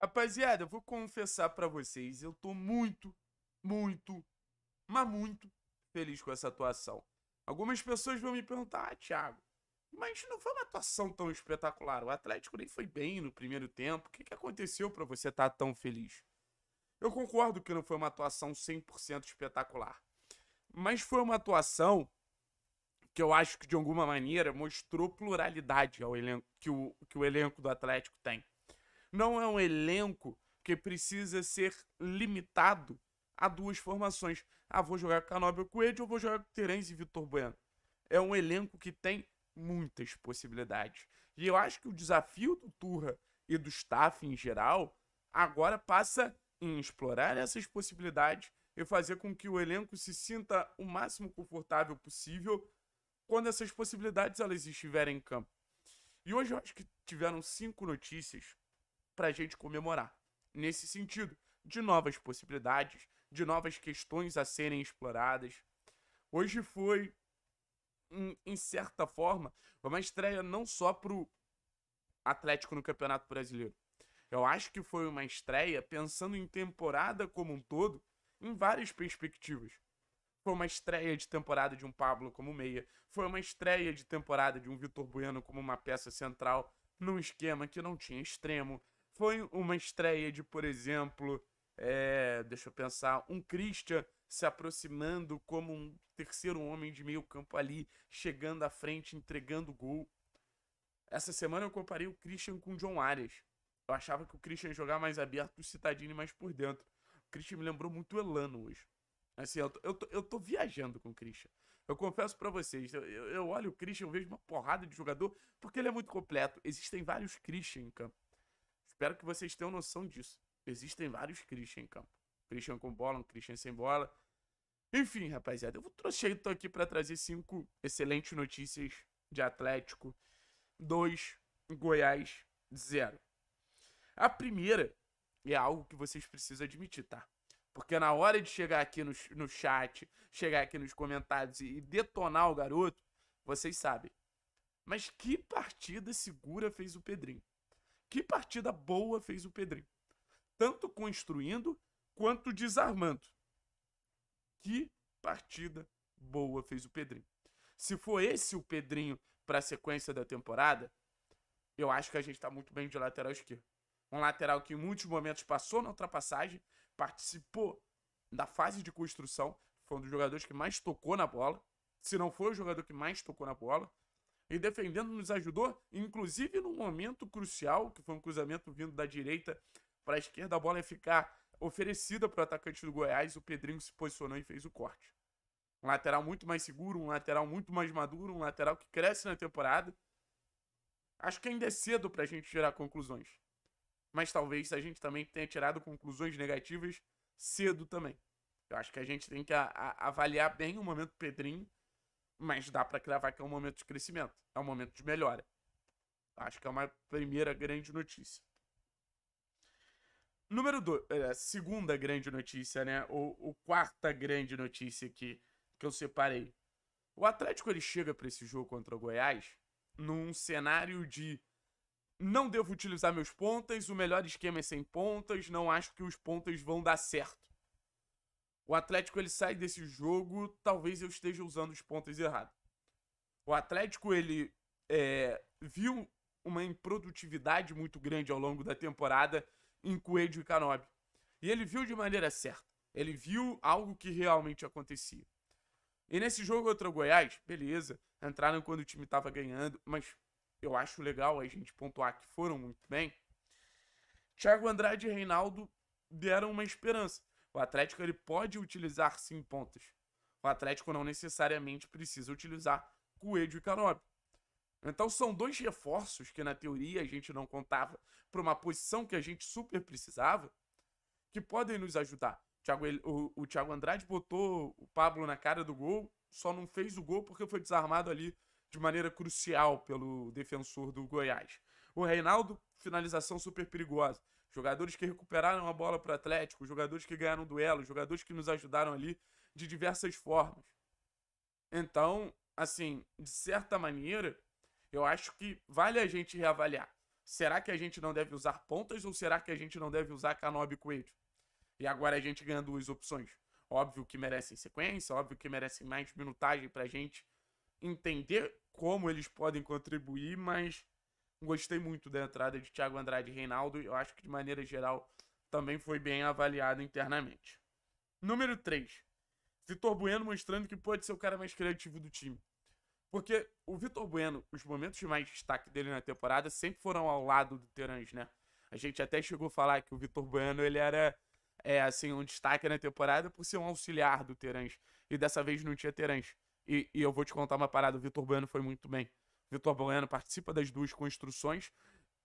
Rapaziada, eu vou confessar para vocês, eu tô muito, muito, mas muito feliz com essa atuação. Algumas pessoas vão me perguntar, ah, Thiago, mas não foi uma atuação tão espetacular. O Atlético nem foi bem no primeiro tempo. O que, que aconteceu para você estar tá tão feliz? Eu concordo que não foi uma atuação 100% espetacular. Mas foi uma atuação que eu acho que, de alguma maneira, mostrou pluralidade ao elenco, que, o, que o elenco do Atlético tem. Não é um elenco que precisa ser limitado a duas formações. Ah, vou jogar com Canóbio Coelho ou vou jogar com Terence e Vitor Bueno. É um elenco que tem muitas possibilidades. E eu acho que o desafio do Turra e do staff em geral agora passa em explorar essas possibilidades e fazer com que o elenco se sinta o máximo confortável possível quando essas possibilidades elas estiverem em campo. E hoje eu acho que tiveram cinco notícias para a gente comemorar. Nesse sentido, de novas possibilidades, de novas questões a serem exploradas. Hoje foi, em, em certa forma, uma estreia não só para o Atlético no Campeonato Brasileiro. Eu acho que foi uma estreia pensando em temporada como um todo, em várias perspectivas. Foi uma estreia de temporada de um Pablo como meia, foi uma estreia de temporada de um Vitor Bueno como uma peça central, num esquema que não tinha extremo, foi uma estreia de, por exemplo, é, deixa eu pensar, um Christian se aproximando como um terceiro homem de meio campo ali, chegando à frente, entregando gol. Essa semana eu comparei o Christian com o John Arias. Eu achava que o Christian jogar mais aberto, o Citadini mais por dentro. O Christian me lembrou muito o Elano hoje. Assim, eu tô, eu tô, eu tô viajando com o Christian. Eu confesso para vocês, eu, eu olho o Christian, eu vejo uma porrada de jogador, porque ele é muito completo. Existem vários Christian em campo. Espero que vocês tenham noção disso. Existem vários Christian em campo. Christian com bola, um Christian sem bola. Enfim, rapaziada, eu vou trouxe, tô aqui para trazer cinco excelentes notícias de Atlético 2, Goiás 0. A primeira é algo que vocês precisam admitir, tá? Porque na hora de chegar aqui no, no chat, chegar aqui nos comentários e, e detonar o garoto, vocês sabem. Mas que partida segura fez o Pedrinho? Que partida boa fez o Pedrinho. Tanto construindo quanto desarmando. Que partida boa fez o Pedrinho. Se for esse o Pedrinho para a sequência da temporada, eu acho que a gente está muito bem de lateral esquerdo. Um lateral que em muitos momentos passou na ultrapassagem, participou da fase de construção, foi um dos jogadores que mais tocou na bola, se não foi o jogador que mais tocou na bola, e defendendo nos ajudou, inclusive num momento crucial, que foi um cruzamento vindo da direita para a esquerda, a bola ia ficar oferecida para o atacante do Goiás, o Pedrinho se posicionou e fez o corte. Um lateral muito mais seguro, um lateral muito mais maduro, um lateral que cresce na temporada. Acho que ainda é cedo para a gente tirar conclusões. Mas talvez a gente também tenha tirado conclusões negativas cedo também. Eu acho que a gente tem que a, a, avaliar bem o momento do Pedrinho mas dá para cravar que é um momento de crescimento, é um momento de melhora. Acho que é uma primeira grande notícia. Número dois, é, segunda grande notícia, né? Ou, quarta grande notícia que, que eu separei. O Atlético ele chega para esse jogo contra o Goiás num cenário de não devo utilizar meus pontas, o melhor esquema é sem pontas, não acho que os pontas vão dar certo. O Atlético ele sai desse jogo, talvez eu esteja usando os pontos errados. O Atlético ele é, viu uma improdutividade muito grande ao longo da temporada em Coelho e Canobi. E ele viu de maneira certa. Ele viu algo que realmente acontecia. E nesse jogo contra o Goiás, beleza, entraram quando o time estava ganhando, mas eu acho legal a gente pontuar que foram muito bem. Thiago Andrade e Reinaldo deram uma esperança. O Atlético ele pode utilizar sim pontas. O Atlético não necessariamente precisa utilizar Coelho e Canobi. Então são dois reforços que na teoria a gente não contava para uma posição que a gente super precisava, que podem nos ajudar. o Thiago Andrade botou o Pablo na cara do gol, só não fez o gol porque foi desarmado ali de maneira crucial pelo defensor do Goiás. O Reinaldo, finalização super perigosa. Jogadores que recuperaram a bola para o Atlético, jogadores que ganharam duelo, jogadores que nos ajudaram ali de diversas formas. Então, assim, de certa maneira, eu acho que vale a gente reavaliar. Será que a gente não deve usar pontas ou será que a gente não deve usar e Coelho? E agora a gente ganha duas opções. Óbvio que merecem sequência, óbvio que merecem mais minutagem a gente entender como eles podem contribuir, mas Gostei muito da entrada de Thiago Andrade e Reinaldo. Eu acho que, de maneira geral, também foi bem avaliado internamente. Número 3. Vitor Bueno mostrando que pode ser o cara mais criativo do time. Porque o Vitor Bueno, os momentos de mais destaque dele na temporada sempre foram ao lado do Terãs, né? A gente até chegou a falar que o Vitor Bueno ele era é, assim um destaque na temporada por ser um auxiliar do Terãs. E dessa vez não tinha Terãs. E, e eu vou te contar uma parada, o Vitor Bueno foi muito bem. Vitor Bueno participa das duas construções.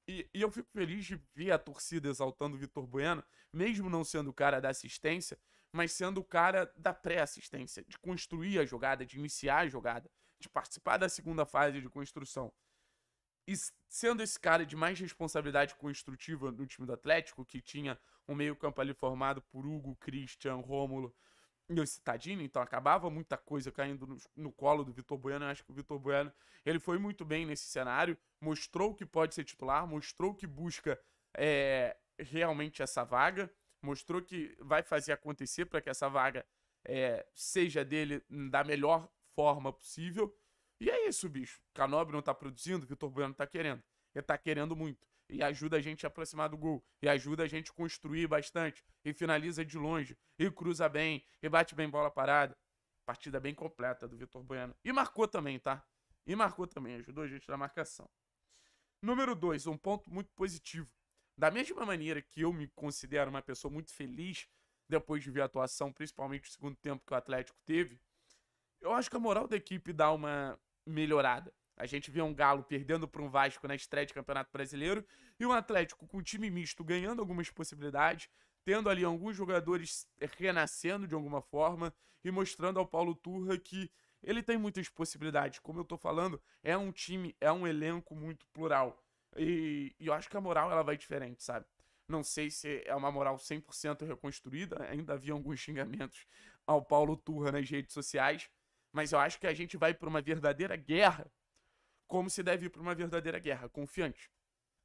E, e, eu fico feliz de ver a torcida exaltando o Vitor Bueno, mesmo não sendo o cara da assistência, mas sendo o cara da pré-assistência, de construir a jogada, de iniciar a jogada, de participar da segunda fase de construção. E sendo esse cara de mais responsabilidade construtiva no time do Atlético, que tinha um meio-campo ali formado por Hugo, Christian, Rômulo meu o Citadino, então acabava muita coisa caindo no, no colo do Vitor Bueno. Eu acho que o Vitor Bueno ele foi muito bem nesse cenário, mostrou que pode ser titular, mostrou que busca é, realmente essa vaga, mostrou que vai fazer acontecer para que essa vaga é, seja dele da melhor forma possível. E é isso, bicho. Canobre não tá produzindo, Vitor Bueno tá querendo. Ele tá querendo muito e ajuda a gente a aproximar do gol, e ajuda a gente a construir bastante, e finaliza de longe, e cruza bem, e bate bem bola parada. Partida bem completa do Vitor Bueno. E marcou também, tá? E marcou também, ajudou a gente na marcação. Número 2, um ponto muito positivo. Da mesma maneira que eu me considero uma pessoa muito feliz depois de ver a atuação, principalmente o segundo tempo que o Atlético teve, eu acho que a moral da equipe dá uma melhorada. A gente vê um Galo perdendo para um Vasco na estreia de Campeonato Brasileiro e um Atlético com um time misto ganhando algumas possibilidades, tendo ali alguns jogadores renascendo de alguma forma e mostrando ao Paulo Turra que ele tem muitas possibilidades. Como eu estou falando, é um time, é um elenco muito plural. E, e eu acho que a moral ela vai diferente, sabe? Não sei se é uma moral 100% reconstruída, ainda havia alguns xingamentos ao Paulo Turra nas redes sociais, mas eu acho que a gente vai para uma verdadeira guerra como se deve ir para uma verdadeira guerra, confiante.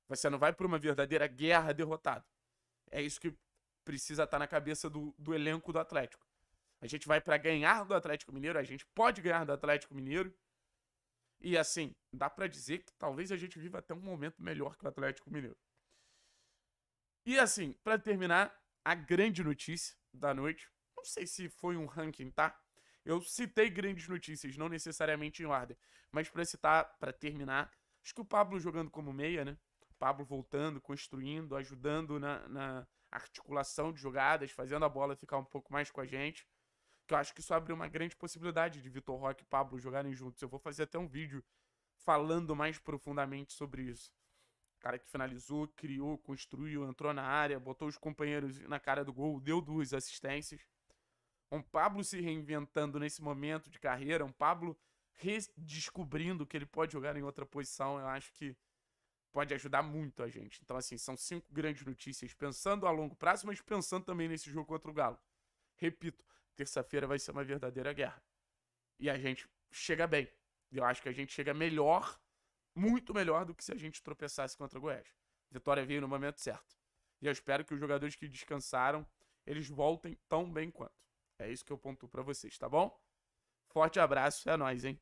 Você não vai para uma verdadeira guerra derrotado. É isso que precisa estar tá na cabeça do, do elenco do Atlético. A gente vai para ganhar do Atlético Mineiro, a gente pode ganhar do Atlético Mineiro. E assim, dá para dizer que talvez a gente viva até um momento melhor que o Atlético Mineiro. E assim, para terminar, a grande notícia da noite, não sei se foi um ranking, tá? Eu citei grandes notícias, não necessariamente em ordem. Mas para citar, para terminar, acho que o Pablo jogando como meia, né? Pablo voltando, construindo, ajudando na, na articulação de jogadas, fazendo a bola ficar um pouco mais com a gente. Que eu acho que isso abre uma grande possibilidade de Vitor Roque e Pablo jogarem juntos. Eu vou fazer até um vídeo falando mais profundamente sobre isso. O cara que finalizou, criou, construiu, entrou na área, botou os companheiros na cara do gol, deu duas assistências. Um Pablo se reinventando nesse momento de carreira, um Pablo redescobrindo que ele pode jogar em outra posição, eu acho que pode ajudar muito a gente. Então, assim, são cinco grandes notícias, pensando a longo prazo, mas pensando também nesse jogo contra o Galo. Repito, terça-feira vai ser uma verdadeira guerra. E a gente chega bem. Eu acho que a gente chega melhor, muito melhor do que se a gente tropeçasse contra o Goiás. A vitória veio no momento certo. E eu espero que os jogadores que descansaram, eles voltem tão bem quanto. É isso que eu pontuo para vocês, tá bom? Forte abraço, é nóis, hein?